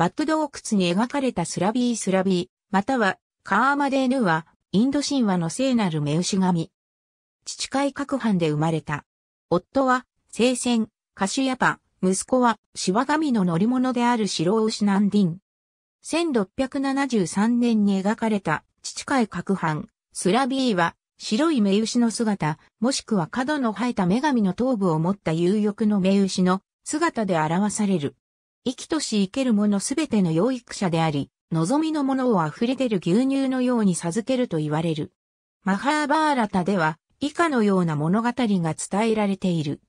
バット洞窟に描かれたスラビースラビー、またはカーマデーヌはインド神話の聖なる目牛神。父海各藩で生まれた。夫は聖戦、カシュヤパ、息子はシワ神の乗り物である白牛ナンディン。1673年に描かれた父海各藩、スラビーは白い目牛の姿、もしくは角の生えた女神の頭部を持った有力の目牛の姿で表される。生きとし生けるものすべての養育者であり、望みのものを溢れ出る牛乳のように授けると言われる。マハーバーラタでは、以下のような物語が伝えられている。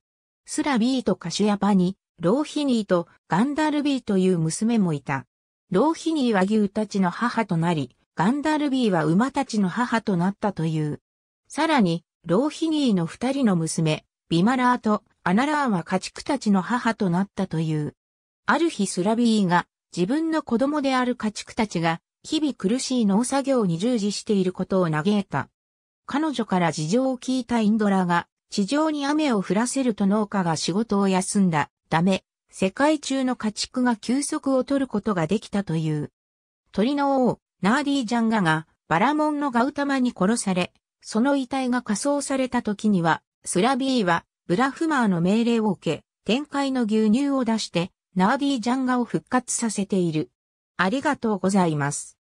スラビーとカシュヤパに、ローヒニーとガンダルビーという娘もいた。ローヒニーは牛たちの母となり、ガンダルビーは馬たちの母となったという。さらに、ローヒニーの二人の娘、ビマラーとアナラーは家畜たちの母となったという。ある日スラビーが自分の子供である家畜たちが日々苦しい農作業に従事していることを嘆いた。彼女から事情を聞いたインドラが地上に雨を降らせると農家が仕事を休んだ。ダめ、世界中の家畜が休息を取ることができたという。鳥の王、ナーディー・ジャンガがバラモンのガウタマに殺され、その遺体が火葬された時には、スラビーはブラフマーの命令を受け、天界の牛乳を出してナーディージャンガを復活させている。ありがとうございます。